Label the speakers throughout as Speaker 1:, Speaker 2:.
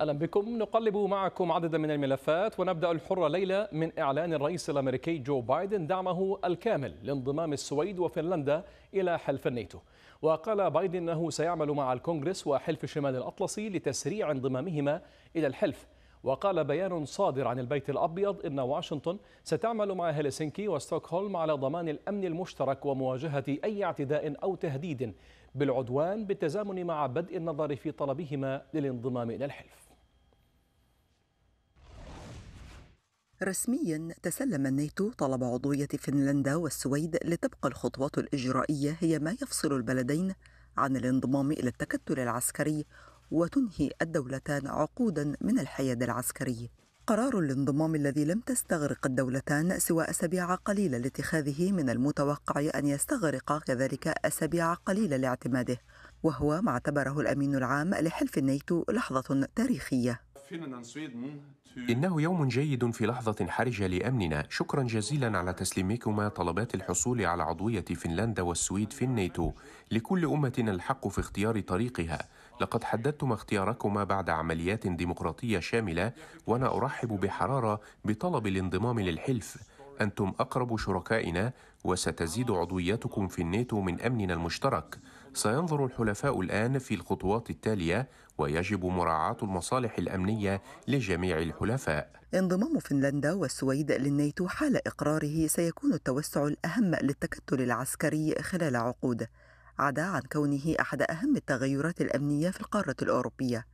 Speaker 1: أهلا بكم نقلب معكم عددا من الملفات ونبدأ الحرة ليلة من إعلان الرئيس الأمريكي جو بايدن دعمه الكامل لانضمام السويد وفنلندا إلى حلف الناتو وقال بايدن أنه سيعمل مع الكونغرس وحلف شمال الأطلسي لتسريع انضمامهما إلى الحلف وقال بيان صادر عن البيت الأبيض إن واشنطن ستعمل مع هلسنكي وستوكهولم على ضمان الأمن المشترك ومواجهة أي اعتداء أو تهديد بالعدوان بالتزامن مع بدء النظر في طلبهما للانضمام إلى الحلف
Speaker 2: رسميا تسلم الناتو طلب عضوية فنلندا والسويد لتبقى الخطوات الإجرائية هي ما يفصل البلدين عن الانضمام إلى التكتل العسكري وتنهي الدولتان عقودا من الحياد العسكري قرار الانضمام الذي لم تستغرق الدولتان سوى أسابيع قليلة لاتخاذه من المتوقع أن يستغرق كذلك أسابيع قليلة لاعتماده وهو ما اعتبره الأمين العام لحلف الناتو لحظة تاريخية
Speaker 1: إنه يوم جيد في لحظة حرجة لأمننا شكرا جزيلا على تسليمكما طلبات الحصول على عضوية فنلندا والسويد في الناتو لكل أمة الحق في اختيار طريقها لقد حددتما اختياركما بعد عمليات ديمقراطية شاملة وأنا أرحب بحرارة بطلب الانضمام للحلف أنتم أقرب شركائنا وستزيد عضويتكم في الناتو من أمننا المشترك سينظر الحلفاء الآن في الخطوات التالية ويجب مراعاة المصالح الأمنية لجميع الحلفاء
Speaker 2: انضمام فنلندا والسويد للناتو حال إقراره سيكون التوسع الأهم للتكتل العسكري خلال عقود عدا عن كونه أحد أهم التغيرات الأمنية في القارة الأوروبية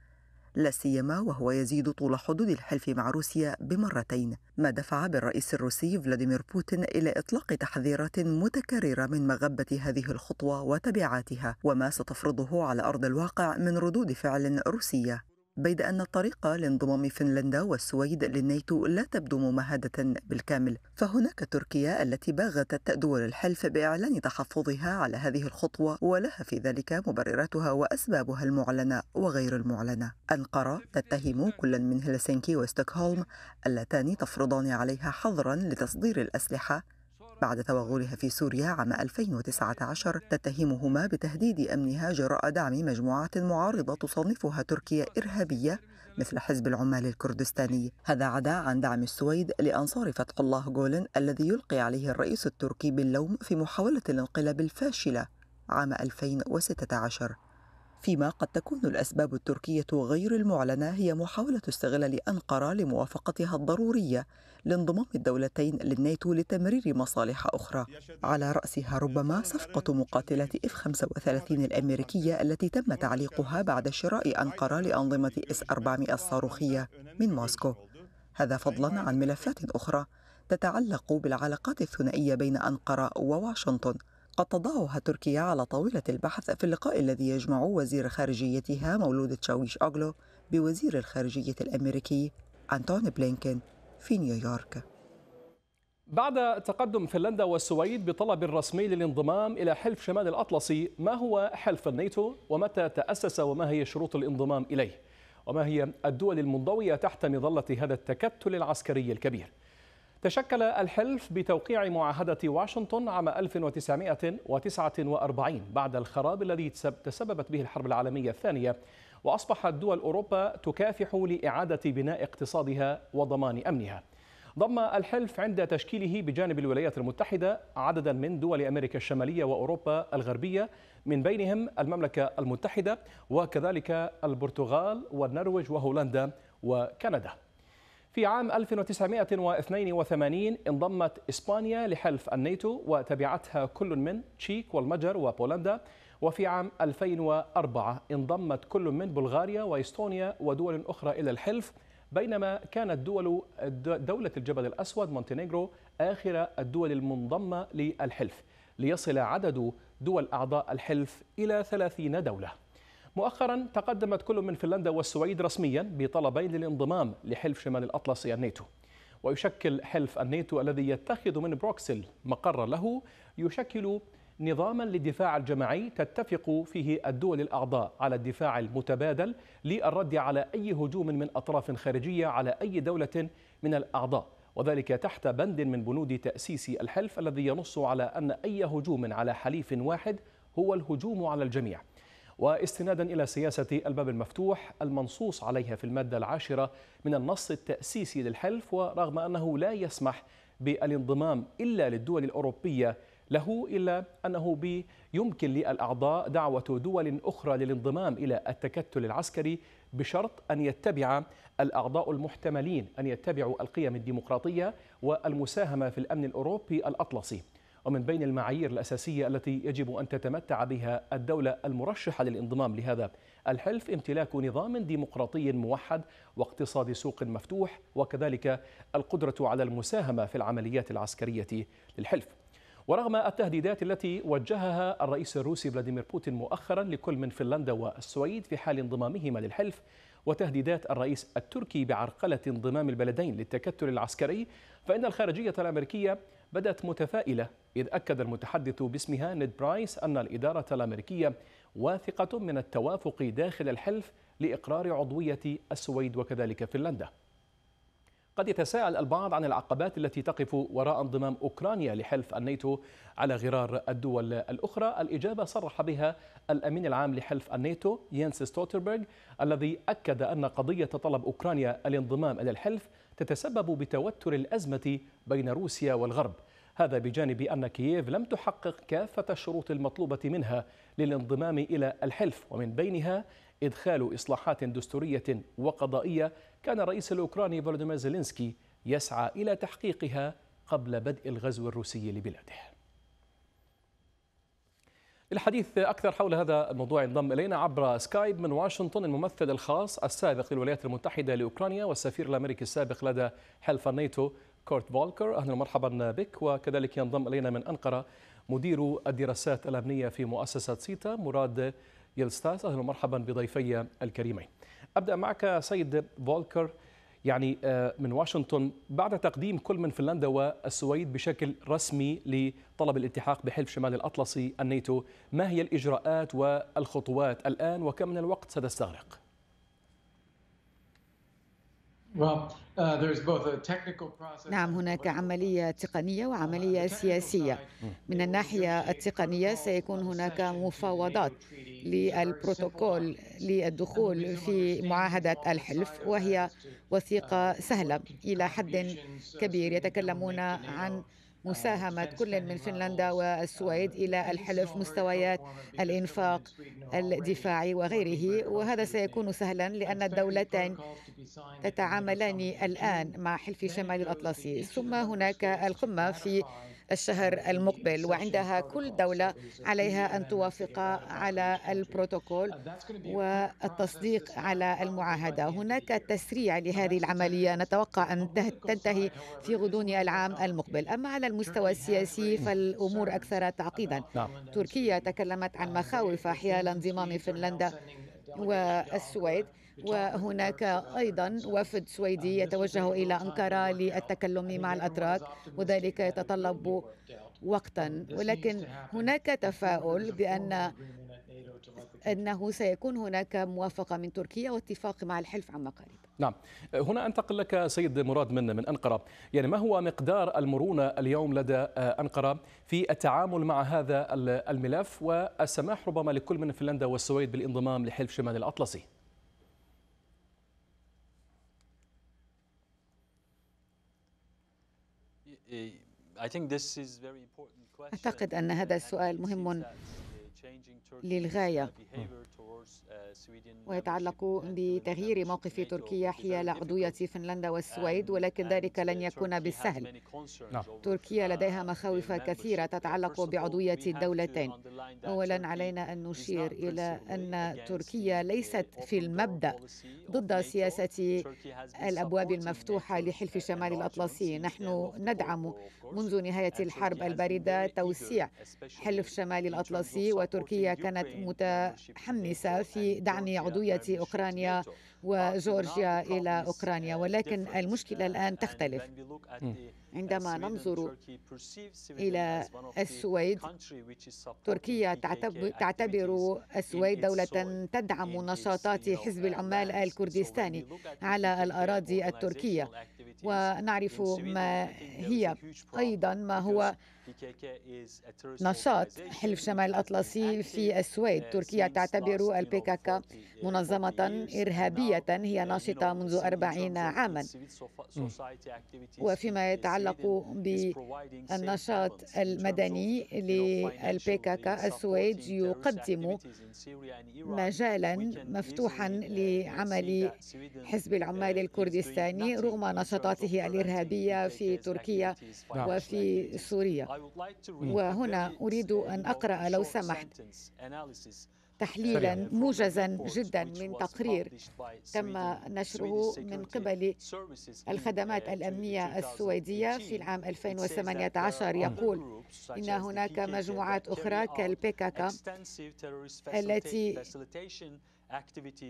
Speaker 2: لا سيما وهو يزيد طول حدود الحلف مع روسيا بمرتين ما دفع بالرئيس الروسي فلاديمير بوتين إلى إطلاق تحذيرات متكررة من مغبة هذه الخطوة وتبعاتها وما ستفرضه على أرض الواقع من ردود فعل روسية بيد أن الطريقة لانضمام فنلندا والسويد للناتو لا تبدو ممهدة بالكامل فهناك تركيا التي باغتت دول الحلف بإعلان تحفظها على هذه الخطوة ولها في ذلك مبرراتها وأسبابها المعلنة وغير المعلنة أنقرة تتهم كل من هلسنكي وستوكهولم اللتان تفرضان عليها حظرا لتصدير الأسلحة بعد توغلها في سوريا عام 2019 تتهمهما بتهديد أمنها جراء دعم مجموعات معارضة تصنفها تركيا إرهابية مثل حزب العمال الكردستاني هذا عدا عن دعم السويد لأنصار فتح الله جولن الذي يلقي عليه الرئيس التركي باللوم في محاولة الانقلاب الفاشلة عام 2016 فيما قد تكون الأسباب التركية غير المعلنة هي محاولة استغلال أنقرة لموافقتها الضرورية لانضمام الدولتين للناتو لتمرير مصالح أخرى على رأسها ربما صفقة مقاتلات مقاتلة 35 الأمريكية التي تم تعليقها بعد شراء أنقرة لأنظمة لأنظمة 400 الصاروخية من موسكو هذا فضلا عن ملفات أخرى تتعلق بالعلاقات الثنائية بين أنقرة وواشنطن قد تضعها تركيا على طاولة البحث في اللقاء الذي يجمع وزير خارجيتها مولود تشاويش أغلو بوزير الخارجية الأمريكي أنتوني بلينكين في نيويورك
Speaker 1: بعد تقدم فنلندا والسويد بطلب رسمي للانضمام إلى حلف شمال الأطلسي ما هو حلف الناتو ومتى تأسس وما هي شروط الانضمام إليه وما هي الدول المنضوية تحت مظلة هذا التكتل العسكري الكبير تشكل الحلف بتوقيع معاهدة واشنطن عام 1949 بعد الخراب الذي تسببت به الحرب العالمية الثانية وأصبحت دول أوروبا تكافح لإعادة بناء اقتصادها وضمان أمنها ضم الحلف عند تشكيله بجانب الولايات المتحدة عددا من دول أمريكا الشمالية وأوروبا الغربية من بينهم المملكة المتحدة وكذلك البرتغال والنرويج وهولندا وكندا في عام 1982 انضمت إسبانيا لحلف الناتو وتبعتها كل من تشيك والمجر وبولندا وفي عام 2004 انضمت كل من بلغاريا وإستونيا ودول أخرى إلى الحلف بينما كانت دول دولة الجبل الأسود مونتينيغرو آخر الدول المنضمة للحلف ليصل عدد دول أعضاء الحلف إلى 30 دولة مؤخرا تقدمت كل من فنلندا والسويد رسميا بطلبين للانضمام لحلف شمال الأطلسي الناتو ويشكل حلف الناتو الذي يتخذ من بروكسل مقرا له يشكل نظاما للدفاع الجماعي تتفق فيه الدول الأعضاء على الدفاع المتبادل للرد على أي هجوم من أطراف خارجية على أي دولة من الأعضاء وذلك تحت بند من بنود تأسيس الحلف الذي ينص على أن أي هجوم على حليف واحد هو الهجوم على الجميع واستنادا إلى سياسة الباب المفتوح المنصوص عليها في المادة العاشرة من النص التأسيسي للحلف ورغم أنه لا يسمح بالانضمام إلا للدول الأوروبية له إلا أنه يمكن للأعضاء دعوة دول أخرى للانضمام إلى التكتل العسكري بشرط أن يتبع الأعضاء المحتملين أن يتبعوا القيم الديمقراطية والمساهمة في الأمن الأوروبي الأطلسي ومن بين المعايير الأساسية التي يجب أن تتمتع بها الدولة المرشحة للانضمام لهذا الحلف امتلاك نظام ديمقراطي موحد واقتصاد سوق مفتوح وكذلك القدرة على المساهمة في العمليات العسكرية للحلف ورغم التهديدات التي وجهها الرئيس الروسي فلاديمير بوتين مؤخرا لكل من فنلندا والسويد في حال انضمامهما للحلف وتهديدات الرئيس التركي بعرقلة انضمام البلدين للتكتل العسكري فإن الخارجية الأمريكية بدأت متفائلة إذ أكد المتحدث باسمها نيد برايس أن الإدارة الأمريكية واثقة من التوافق داخل الحلف لإقرار عضوية السويد وكذلك فنلندا قد يتساءل البعض عن العقبات التي تقف وراء انضمام أوكرانيا لحلف الناتو على غرار الدول الأخرى الإجابة صرح بها الأمين العام لحلف الناتو يانس ستوتربرغ الذي أكد أن قضية طلب أوكرانيا الانضمام إلى الحلف تتسبب بتوتر الأزمة بين روسيا والغرب هذا بجانب أن كييف لم تحقق كافة الشروط المطلوبة منها للانضمام إلى الحلف ومن بينها إدخال إصلاحات دستورية وقضائية كان الرئيس الأوكراني فولوديمير زيلينسكي يسعى إلى تحقيقها قبل بدء الغزو الروسي لبلاده للحديث أكثر حول هذا الموضوع ينضم إلينا عبر سكايب من واشنطن الممثل الخاص السابق للولايات المتحدة لأوكرانيا والسفير الأمريكي السابق لدى حلف الناتو كورت فولكر أهلا ومرحبا بك وكذلك ينضم إلينا من أنقرة مدير الدراسات الأمنية في مؤسسة سيتا مراد يلستاس أهلا ومرحبا بضيفي الكريمين أبدأ معك سيد فولكر يعني آه، من واشنطن بعد تقديم كل من فنلندا والسويد بشكل رسمي لطلب الالتحاق بحلف شمال الأطلسي الناتو ما هي الإجراءات والخطوات الآن وكم من الوقت ستستغرق؟
Speaker 3: Uh,
Speaker 4: نعم هناك عملية تقنية uh, وعملية سياسية من الناحية التقنية سيكون هناك مفاوضات للبروتوكول للدخول في معاهدة الحلف وهي uh, وثيقة سهلة إلى حد كبير يتكلمون عن مساهمة كل من فنلندا والسويد إلى الحلف مستويات الإنفاق الدفاعي وغيره وهذا سيكون سهلا لأن الدولتين تتعاملان الآن مع حلف شمال الأطلسي ثم هناك القمة في الشهر المقبل وعندها كل دولة عليها أن توافق على البروتوكول والتصديق على المعاهدة هناك تسريع لهذه العملية نتوقع أن تنتهي في غضون العام المقبل أما على المستوى السياسي فالأمور أكثر تعقيدا نعم. تركيا تكلمت عن مخاوف حيال انضمام فنلندا والسويد وهناك أيضا وفد سويدي يتوجه إلى أنقرة للتكلم مع الأتراك وذلك يتطلب وقتا ولكن هناك تفاؤل بأن أنه سيكون هناك موافقة من تركيا واتفاق مع الحلف عما قريب
Speaker 1: نعم هنا أنتقل لك سيد مراد من من أنقرة يعني ما هو مقدار المرونة اليوم لدى أنقرة في التعامل مع هذا الملف والسماح ربما لكل من فنلندا والسويد بالانضمام لحلف شمال الأطلسي
Speaker 3: أعتقد أن هذا السؤال مهم للغاية uh, uh, ويتعلق
Speaker 4: بتغيير موقف تركيا حيال عضوية فنلندا والسويد ولكن uh, ذلك لن يكون بالسهل نعم. تركيا لديها مخاوف كثيرة تتعلق بعضوية الدولتين أولا علينا أن نشير إلى أن تركيا ليست في المبدأ ضد سياسة الأبواب المفتوحة لحلف شمال الأطلسي نحن ندعم منذ نهاية الحرب الباردة توسيع حلف شمال الأطلسي وتركيا كانت متحمسة في دعم عضوية أوكرانيا وجورجيا إلى أوكرانيا ولكن المشكلة الآن تختلف uh, عندما ننظر
Speaker 3: إلى السويد تركيا
Speaker 4: تعتبر السويد دولة تدعم نشاطات حزب العمال الكردستاني على الأراضي التركية ونعرف ما هي أيضا ما هو نشاط حلف شمال الأطلسي في السويد uh, تركيا تعتبر البيكاكا منظمة إرهابية هي ناشطة منذ أربعين عاما وفيما يتعلق بالنشاط المدني للبيكاكا السويد يقدم مجالا مفتوحا uh, لعمل حزب uh, العمال الكردستاني رغم نشاطاته الإرهابية في تركيا وفي سوريا
Speaker 3: وهنا
Speaker 4: أريد أن أقرأ لو سمحت تحليلا موجزا جدا من تقرير تم نشره من قبل الخدمات الأمنية السويدية في العام 2018 يقول إن هناك مجموعات أخرى كالبيكاكا التي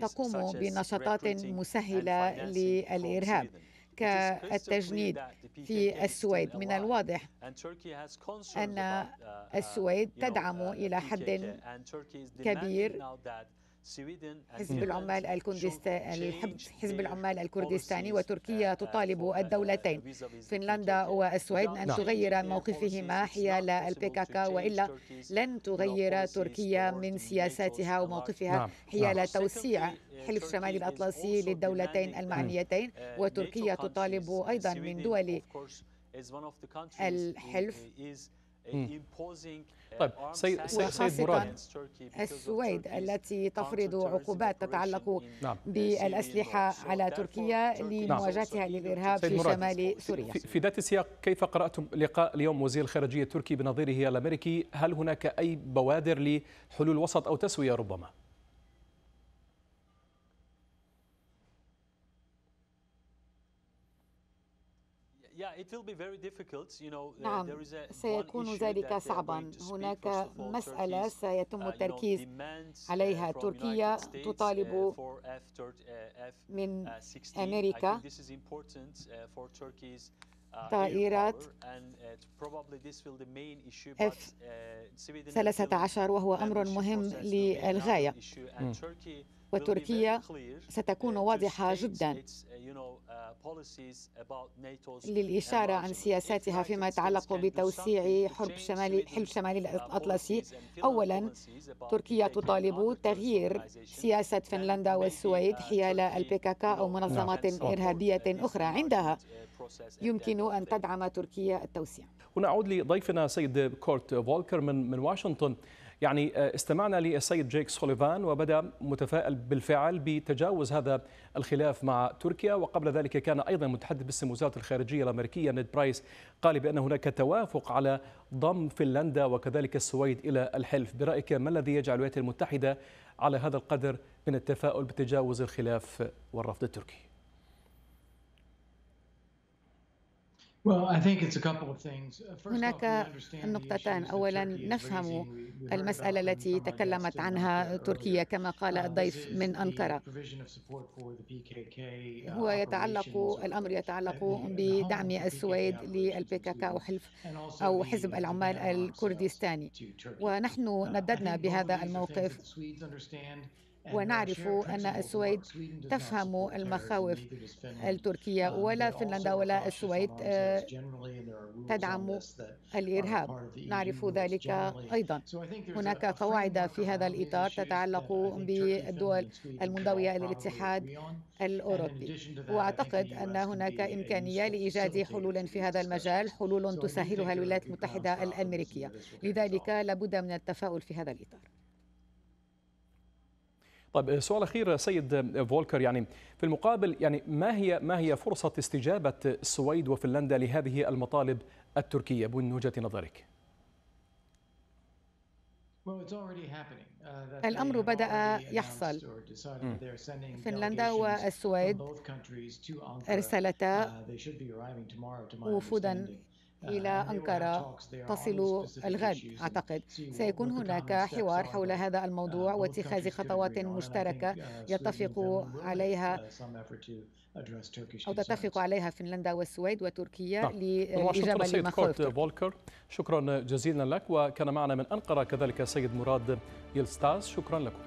Speaker 3: تقوم بنشاطات
Speaker 4: مسهلة للإرهاب كالتجنيد في السويد من الواضح أن السويد تدعم إلى حد كبير حزب العمال الكردستاني حزب العمال الكردستاني وتركيا uh, uh, تطالب الدولتين فنلندا والسويد أن تغير موقفهما حيال البيكاكا وإلا لن تغير تركيا من سياساتها وموقفها حيال توسيع uh, حلف شمال الأطلسي للدولتين المعنيتين وتركيا تطالب أيضا من دول
Speaker 3: الحلف Uh, طيب سيد سيد مراد
Speaker 4: السويد التي تفرض عقوبات تتعلق نعم. بالاسلحه على تركيا لمواجهتها للارهاب في شمال سوريا
Speaker 1: في ذات السياق كيف قراتم لقاء اليوم وزير الخارجيه التركي بنظيره الامريكي هل هناك اي بوادر لحلول وسط او تسويه ربما؟
Speaker 3: نعم سيكون ذلك uh, صعبا هناك مسألة سيتم uh, التركيز uh, عليها تركيا تطالب من أمريكا طائرات F 13 وهو أمر مهم للغاية وتركيا ستكون واضحة جدا uh, uh, للإشارة عن سياساتها فيما يتعلق
Speaker 4: بتوسيع حلف شمالي حلف شمالي الأطلسي أولا تركيا تطالب تغيير سياسة فنلندا uh, والسويد حيال البيكاكا أو منظمات إرهابية أخرى عندها يمكن أن تدعم تركيا التوسيع
Speaker 1: ونعود لضيفنا سيد كورت فولكر من من واشنطن يعني آه، استمعنا للسيد جيك سوليفان وبدا متفائل بالفعل بتجاوز هذا الخلاف مع تركيا وقبل ذلك كان ايضا متحدث باسم وزاره الخارجيه الامريكيه نيد برايس قال بان هناك توافق على ضم فنلندا وكذلك السويد الى الحلف برايك ما الذي يجعل الولايات المتحده على هذا القدر من التفاؤل بتجاوز الخلاف والرفض التركي
Speaker 3: Uh,
Speaker 4: هناك نقطتان اولا نفهم المساله التي تكلمت عنها تركيا كما قال uh, الضيف من انقره uh, هو يتعلق الامر يتعلق بدعم السويد للبي كا كا وحلف او حزب العمال الكردستاني ونحن نددنا بهذا الموقف ونعرف أن السويد تفهم المخاوف التركية ولا فنلندا ولا السويد آه، تدعم الإرهاب نعرف ذلك أيضا هناك قواعد في هذا الإطار تتعلق بالدول المنضوية للاتحاد الأوروبي وأعتقد أن هناك إمكانية لإيجاد حلول في هذا المجال حلول تسهلها الولايات المتحدة الأمريكية لذلك لابد من التفاؤل في هذا الإطار
Speaker 1: طيب سؤال اخير سيد فولكر يعني في المقابل يعني ما هي ما هي فرصه استجابه السويد وفنلندا لهذه المطالب التركيه من وجهه نظرك؟
Speaker 4: uh, الأمر بدأ يحصل فنلندا والسويد أرسلتا uh, وفودا آه، إلى أنقرة تصل الغد أعتقد سيكون هناك حوار حول هذا الموضوع uh, واتخاذ خطوات مشتركة uh, يتفق uh, عليها أو تتفق عليها فنلندا والسويد وتركيا نعم. لإجابة لمخاوف
Speaker 1: فولكر شكرا جزيلا لك وكان معنا من أنقرة كذلك السيد مراد يلستاز شكرا لكم